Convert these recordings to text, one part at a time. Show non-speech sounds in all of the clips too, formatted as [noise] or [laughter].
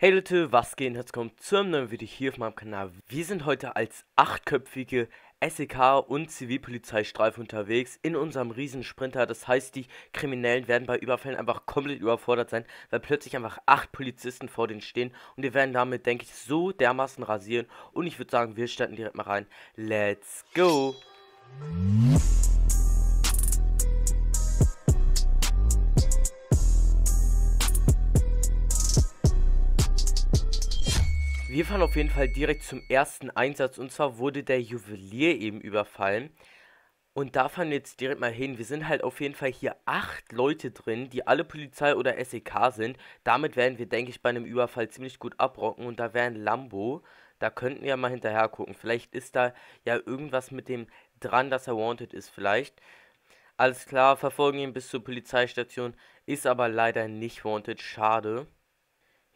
Hey Leute, was geht? Herzlich willkommen zu einem neuen Video hier auf meinem Kanal. Wir sind heute als achtköpfige SEK und Zivilpolizeistreife unterwegs in unserem Riesensprinter. Das heißt, die Kriminellen werden bei Überfällen einfach komplett überfordert sein, weil plötzlich einfach acht Polizisten vor denen stehen und die werden damit, denke ich, so dermaßen rasieren. Und ich würde sagen, wir starten direkt mal rein. Let's go! fahren auf jeden Fall direkt zum ersten Einsatz und zwar wurde der Juwelier eben überfallen. Und da fahren wir jetzt direkt mal hin. Wir sind halt auf jeden Fall hier acht Leute drin, die alle Polizei oder SEK sind. Damit werden wir, denke ich, bei einem Überfall ziemlich gut abrocken. Und da wäre ein Lambo. Da könnten wir mal hinterher gucken. Vielleicht ist da ja irgendwas mit dem dran, dass er wanted ist. Vielleicht. Alles klar, verfolgen ihn bis zur Polizeistation. Ist aber leider nicht wanted. Schade.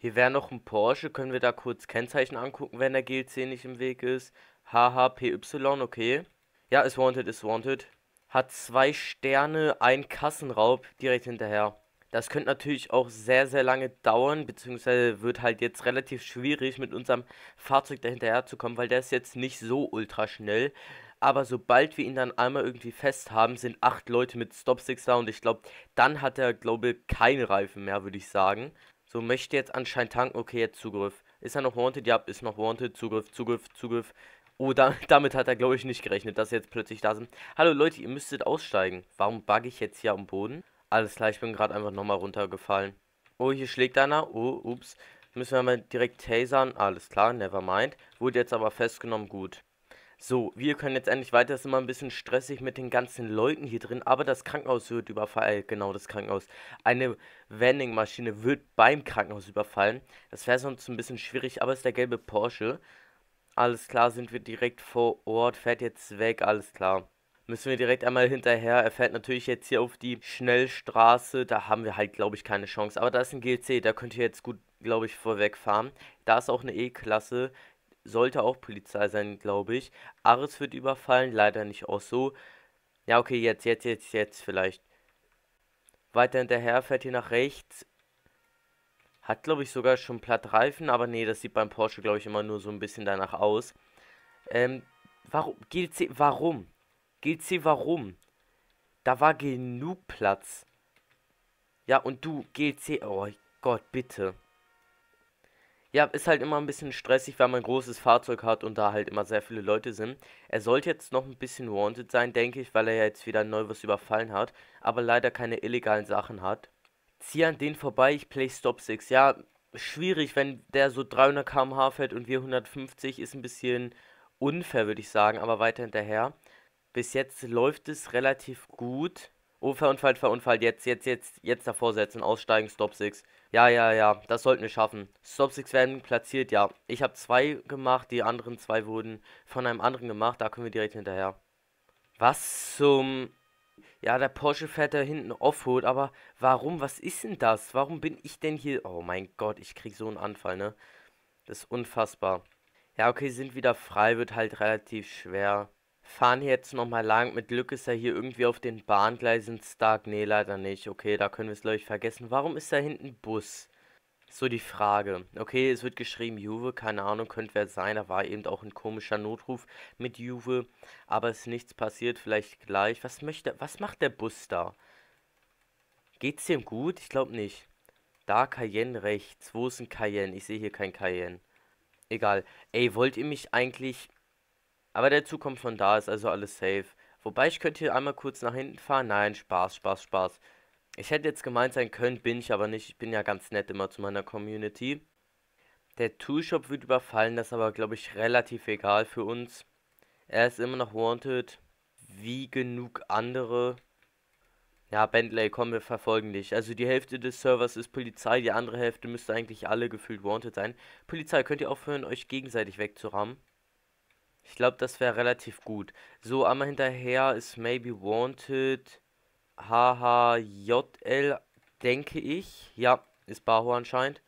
Hier wäre noch ein Porsche. Können wir da kurz Kennzeichen angucken, wenn der GLC nicht im Weg ist? HHPY, okay. Ja, ist wanted, ist wanted. Hat zwei Sterne, ein Kassenraub direkt hinterher. Das könnte natürlich auch sehr, sehr lange dauern, beziehungsweise wird halt jetzt relativ schwierig, mit unserem Fahrzeug dahinterher zu kommen, weil der ist jetzt nicht so ultra schnell. Aber sobald wir ihn dann einmal irgendwie fest haben, sind acht Leute mit Stopsticks da und ich glaube, dann hat er, glaube keine Reifen mehr, würde ich sagen. So, möchte jetzt anscheinend tanken. Okay, jetzt Zugriff. Ist er noch Wanted? Ja, ist noch Wanted. Zugriff, Zugriff, Zugriff. Oh, da, [laughs] damit hat er, glaube ich, nicht gerechnet, dass sie jetzt plötzlich da sind. Hallo Leute, ihr müsstet aussteigen. Warum bugge ich jetzt hier am Boden? Alles klar, ich bin gerade einfach nochmal runtergefallen. Oh, hier schlägt einer. Oh, ups. Müssen wir mal direkt tasern. Alles klar, never mind. Wurde jetzt aber festgenommen, gut. So, wir können jetzt endlich weiter. Es ist immer ein bisschen stressig mit den ganzen Leuten hier drin. Aber das Krankenhaus wird überfallen. Genau, das Krankenhaus. Eine Vending-Maschine wird beim Krankenhaus überfallen. Das wäre sonst ein bisschen schwierig, aber es ist der gelbe Porsche. Alles klar, sind wir direkt vor Ort. Fährt jetzt weg, alles klar. Müssen wir direkt einmal hinterher. Er fährt natürlich jetzt hier auf die Schnellstraße. Da haben wir halt, glaube ich, keine Chance. Aber da ist ein GLC. Da könnt ihr jetzt gut, glaube ich, vorwegfahren. Da ist auch eine E-Klasse sollte auch Polizei sein, glaube ich. Aris wird überfallen, leider nicht auch so. Ja, okay, jetzt, jetzt, jetzt, jetzt vielleicht. Weiter hinterher fährt hier nach rechts. Hat, glaube ich, sogar schon Plattreifen, aber nee, das sieht beim Porsche, glaube ich, immer nur so ein bisschen danach aus. Ähm, warum? GLC, warum? GLC, warum? Da war genug Platz. Ja, und du, GLC, oh Gott, bitte. Ja, ist halt immer ein bisschen stressig, weil man ein großes Fahrzeug hat und da halt immer sehr viele Leute sind. Er sollte jetzt noch ein bisschen wanted sein, denke ich, weil er ja jetzt wieder neu was überfallen hat, aber leider keine illegalen Sachen hat. Zieh an den vorbei, ich play Stop 6. Ja, schwierig, wenn der so 300 km/h fährt und wir 150, ist ein bisschen unfair, würde ich sagen, aber weiter hinterher. Bis jetzt läuft es relativ gut. Oh, Verunfall, Verunfall, jetzt, jetzt, jetzt, jetzt davor setzen, aussteigen, Stop 6. Ja, ja, ja, das sollten wir schaffen. Stop Stopsticks werden platziert, ja. Ich habe zwei gemacht, die anderen zwei wurden von einem anderen gemacht. Da können wir direkt hinterher. Was zum... Ja, der Porsche fährt da hinten Offroad, aber warum? Was ist denn das? Warum bin ich denn hier? Oh mein Gott, ich krieg so einen Anfall, ne? Das ist unfassbar. Ja, okay, sind wieder frei, wird halt relativ schwer fahren jetzt nochmal lang. Mit Glück ist er hier irgendwie auf den Bahngleisen stark. Nee, leider nicht. Okay, da können wir es, glaube ich, vergessen. Warum ist da hinten Bus? So die Frage. Okay, es wird geschrieben Juve, keine Ahnung, könnte wer sein. Da war eben auch ein komischer Notruf mit Juve. Aber es ist nichts passiert, vielleicht gleich. Was möchte, was macht der Bus da? Geht's dem gut? Ich glaube nicht. Da Cayenne rechts. Wo ist ein Cayenne? Ich sehe hier kein Cayenne. Egal. Ey, wollt ihr mich eigentlich aber der Zug kommt von da, ist also alles safe. Wobei ich könnte hier einmal kurz nach hinten fahren. Nein, Spaß, Spaß, Spaß. Ich hätte jetzt gemeint sein können, bin ich aber nicht. Ich bin ja ganz nett immer zu meiner Community. Der Toolshop wird überfallen, das ist aber, glaube ich, relativ egal für uns. Er ist immer noch wanted. Wie genug andere. Ja, Bentley, komm, wir verfolgen dich. Also die Hälfte des Servers ist Polizei, die andere Hälfte müsste eigentlich alle gefühlt wanted sein. Polizei, könnt ihr aufhören, euch gegenseitig wegzurammen? Ich glaube, das wäre relativ gut. So, einmal hinterher ist Maybe Wanted. HHJL, denke ich. Ja, ist Baho anscheinend.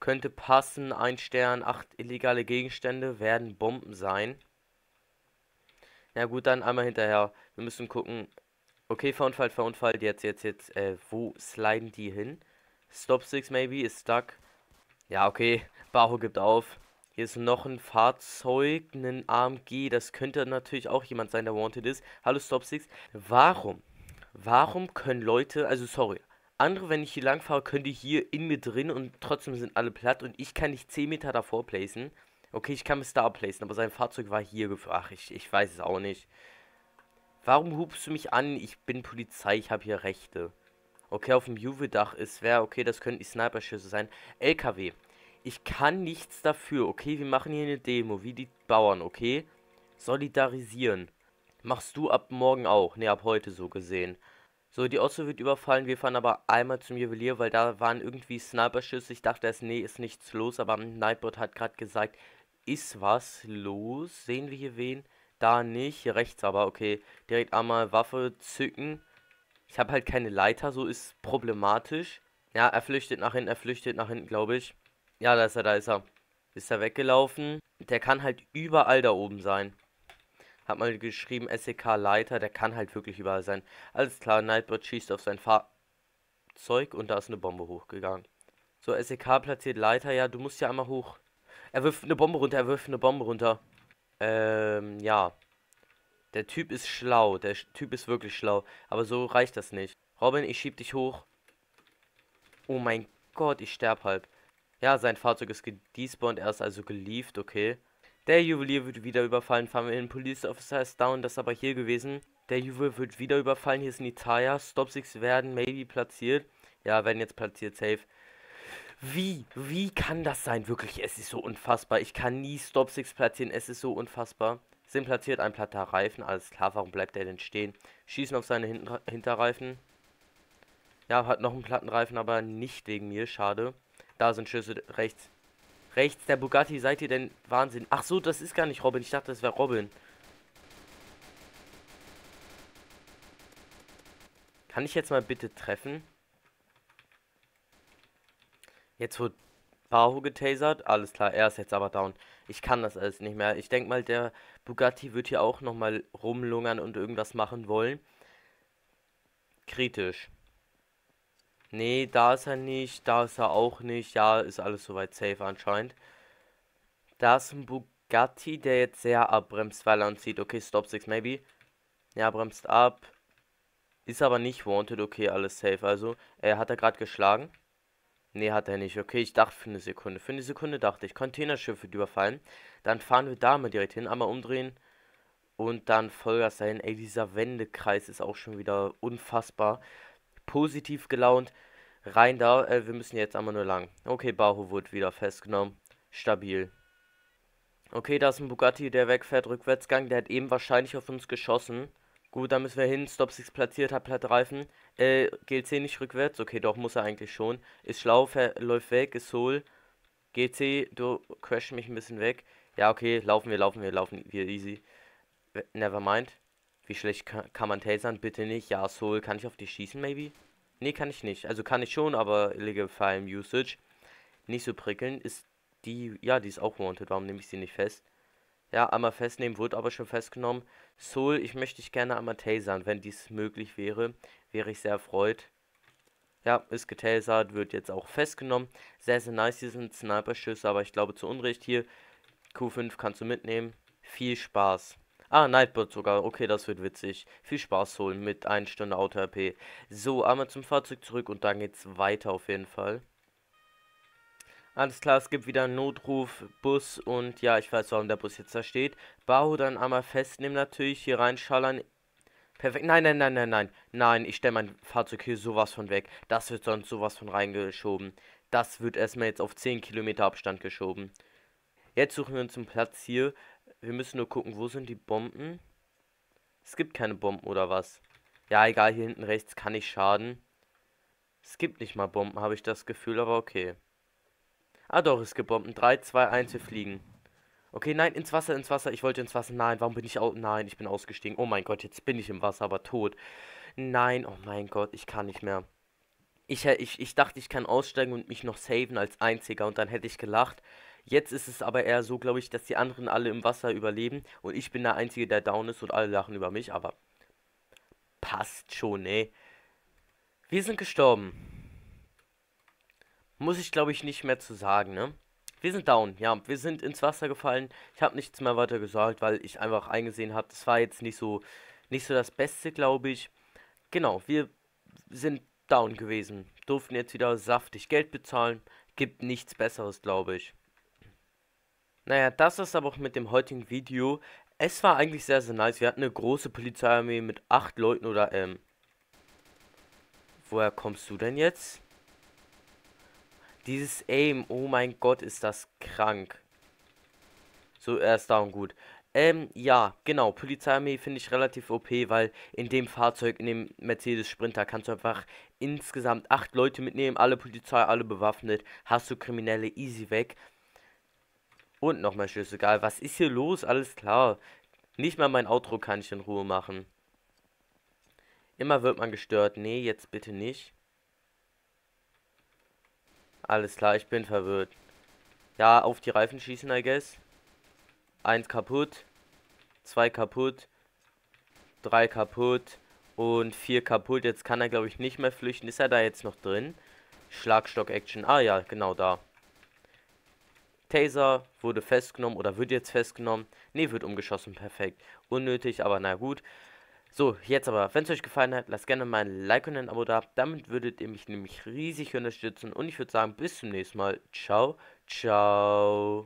Könnte passen. Ein Stern, acht illegale Gegenstände werden Bomben sein. Na ja, gut, dann einmal hinterher. Wir müssen gucken. Okay, Verunfall, Verunfall, Jetzt, jetzt, jetzt. Äh, wo sliden die hin? Stop 6 maybe ist stuck. Ja, okay. Baho gibt auf. Hier ist noch ein Fahrzeug, ein AMG. Das könnte natürlich auch jemand sein, der wanted ist. Hallo Stopsticks. Warum? Warum können Leute, also sorry, andere, wenn ich hier lang fahre, können die hier in mir drin und trotzdem sind alle platt und ich kann nicht 10 Meter davor placen. Okay, ich kann Mr. placen, aber sein Fahrzeug war hier gefahren. Ach, ich, ich weiß es auch nicht. Warum hubst du mich an? Ich bin Polizei, ich habe hier Rechte. Okay, auf dem Juve-Dach ist wer? Okay, das könnten die Sniper-Schüsse sein. LKW ich kann nichts dafür, okay? Wir machen hier eine Demo, wie die Bauern, okay? Solidarisieren. Machst du ab morgen auch, ne, ab heute so gesehen. So, die Osso wird überfallen, wir fahren aber einmal zum Juwelier, weil da waren irgendwie Sniper-Schüsse. Ich dachte erst, nee, ist nichts los, aber Nightbot hat gerade gesagt, ist was los? Sehen wir hier wen? Da nicht, hier rechts aber, okay. Direkt einmal Waffe zücken. Ich habe halt keine Leiter, so ist problematisch. Ja, er flüchtet nach hinten, er flüchtet nach hinten, glaube ich. Ja, da ist er, da ist er. Ist er weggelaufen. Der kann halt überall da oben sein. Hat mal geschrieben, SEK-Leiter, der kann halt wirklich überall sein. Alles klar, Nightbird schießt auf sein Fahrzeug und da ist eine Bombe hochgegangen. So, SEK platziert Leiter, ja, du musst ja einmal hoch. Er wirft eine Bombe runter, er wirft eine Bombe runter. Ähm, ja. Der Typ ist schlau, der Typ ist wirklich schlau. Aber so reicht das nicht. Robin, ich schieb dich hoch. Oh mein Gott, ich sterb halb. Ja, sein Fahrzeug ist gedespawnt, er ist also gelieft, okay. Der Juwelier wird wieder überfallen, Familien Police Officer ist down, das ist aber hier gewesen. Der Juwel wird wieder überfallen, hier ist Nitaya, Stop 6 werden maybe platziert. Ja, werden jetzt platziert, safe. Wie, wie kann das sein? Wirklich, es ist so unfassbar. Ich kann nie Stop 6 platzieren, es ist so unfassbar. Sind platziert, ein platter Reifen, alles klar, warum bleibt der denn stehen? Schießen auf seine Hin Hinterreifen. Ja, hat noch einen platten Reifen, aber nicht wegen mir, schade. Da sind Schüsse rechts. Rechts der Bugatti, seid ihr denn Wahnsinn? Ach so, das ist gar nicht Robin. Ich dachte, das wäre Robin. Kann ich jetzt mal bitte treffen? Jetzt wird Bahu getasert. Alles klar, er ist jetzt aber down. Ich kann das alles nicht mehr. Ich denke mal, der Bugatti wird hier auch nochmal rumlungern und irgendwas machen wollen. Kritisch. Nee, da ist er nicht, da ist er auch nicht. Ja, ist alles soweit safe anscheinend. Da ist ein Bugatti, der jetzt sehr abbremst, weil er uns sieht. Okay, Stop 6 maybe. Ja, bremst ab. Ist aber nicht wanted. Okay, alles safe. Also, er äh, hat er gerade geschlagen? Nee, hat er nicht. Okay, ich dachte für eine Sekunde. Für eine Sekunde dachte ich, Containerschiffe überfallen. Dann fahren wir da mal direkt hin. Einmal umdrehen. Und dann Vollgas dahin. Ey, dieser Wendekreis ist auch schon wieder unfassbar positiv gelaunt. Rein da, äh, wir müssen jetzt einmal nur lang. Okay, Bahu wurde wieder festgenommen. Stabil. Okay, da ist ein Bugatti, der wegfährt, Rückwärtsgang. Der hat eben wahrscheinlich auf uns geschossen. Gut, da müssen wir hin. Stop 6 platziert, hat Plattreifen. Äh, GLC nicht rückwärts. Okay, doch, muss er eigentlich schon. Ist schlau, läuft weg, ist hohl. GC, du crash mich ein bisschen weg. Ja, okay, laufen wir, laufen wir, laufen wir, easy. Never mind. Wie schlecht kann, kann man tasern? Bitte nicht. Ja, Soul, kann ich auf dich schießen, maybe? Nee, kann ich nicht. Also kann ich schon, aber illegal Fire Usage. Nicht so prickeln. Ist die, ja, die ist auch wanted. Warum nehme ich sie nicht fest? Ja, einmal festnehmen, wurde aber schon festgenommen. Soul, ich möchte dich gerne einmal tasern. Wenn dies möglich wäre, wäre ich sehr erfreut. Ja, ist getasert, wird jetzt auch festgenommen. Sehr, sehr nice, die sind Sniper-Schüsse, aber ich glaube zu Unrecht hier. Q5 kannst du mitnehmen. Viel Spaß. Ah, Nightbot sogar. Okay, das wird witzig. Viel Spaß holen mit 1 Stunde Auto-RP. So, einmal zum Fahrzeug zurück und dann geht's weiter auf jeden Fall. Alles klar, es gibt wieder einen Notruf, Bus und ja, ich weiß, warum der Bus jetzt da steht. Bau dann einmal festnehmen natürlich, hier reinschallern. Perfekt. Nein, nein, nein, nein, nein. Nein, ich stelle mein Fahrzeug hier sowas von weg. Das wird sonst sowas von reingeschoben. Das wird erstmal jetzt auf 10 Kilometer Abstand geschoben. Jetzt suchen wir uns einen Platz hier, wir müssen nur gucken, wo sind die Bomben? Es gibt keine Bomben oder was? Ja, egal, hier hinten rechts kann ich schaden. Es gibt nicht mal Bomben, habe ich das Gefühl, aber okay. Ah doch, es gibt Bomben. 3, 2, 1, wir fliegen. Okay, nein, ins Wasser, ins Wasser. Ich wollte ins Wasser. Nein, warum bin ich aus... Nein, ich bin ausgestiegen. Oh mein Gott, jetzt bin ich im Wasser, aber tot. Nein, oh mein Gott, ich kann nicht mehr. Ich, äh, ich, ich dachte, ich kann aussteigen und mich noch saven als einziger und dann hätte ich gelacht. Jetzt ist es aber eher so, glaube ich, dass die anderen alle im Wasser überleben und ich bin der Einzige, der down ist und alle lachen über mich, aber passt schon, ne? Wir sind gestorben. Muss ich, glaube ich, nicht mehr zu sagen, ne? Wir sind down, ja, wir sind ins Wasser gefallen. Ich habe nichts mehr weiter gesagt, weil ich einfach eingesehen habe, das war jetzt nicht so, nicht so das Beste, glaube ich. Genau, wir sind down gewesen, durften jetzt wieder saftig Geld bezahlen. Gibt nichts Besseres, glaube ich. Naja, das ist aber auch mit dem heutigen Video. Es war eigentlich sehr, sehr nice. Wir hatten eine große Polizeiarmee mit acht Leuten oder, ähm... Woher kommst du denn jetzt? Dieses Aim, oh mein Gott, ist das krank. So, er ist down, gut. Ähm, ja, genau, Polizeiarmee finde ich relativ OP, weil in dem Fahrzeug, in dem Mercedes Sprinter, kannst du einfach insgesamt acht Leute mitnehmen, alle Polizei, alle bewaffnet, hast du Kriminelle easy weg. Und nochmal Schlüsselgeil. Was ist hier los? Alles klar. Nicht mal mein Outro kann ich in Ruhe machen. Immer wird man gestört. Nee, jetzt bitte nicht. Alles klar, ich bin verwirrt. Ja, auf die Reifen schießen, I guess. Eins kaputt. Zwei kaputt. Drei kaputt. Und vier kaputt. Jetzt kann er, glaube ich, nicht mehr flüchten. Ist er da jetzt noch drin? Schlagstock-Action. Ah ja, genau da. Taser wurde festgenommen oder wird jetzt festgenommen. Ne, wird umgeschossen, perfekt. Unnötig, aber na gut. So, jetzt aber, wenn es euch gefallen hat, lasst gerne mal ein Like und ein Abo da. Damit würdet ihr mich nämlich riesig unterstützen. Und ich würde sagen, bis zum nächsten Mal. Ciao, ciao.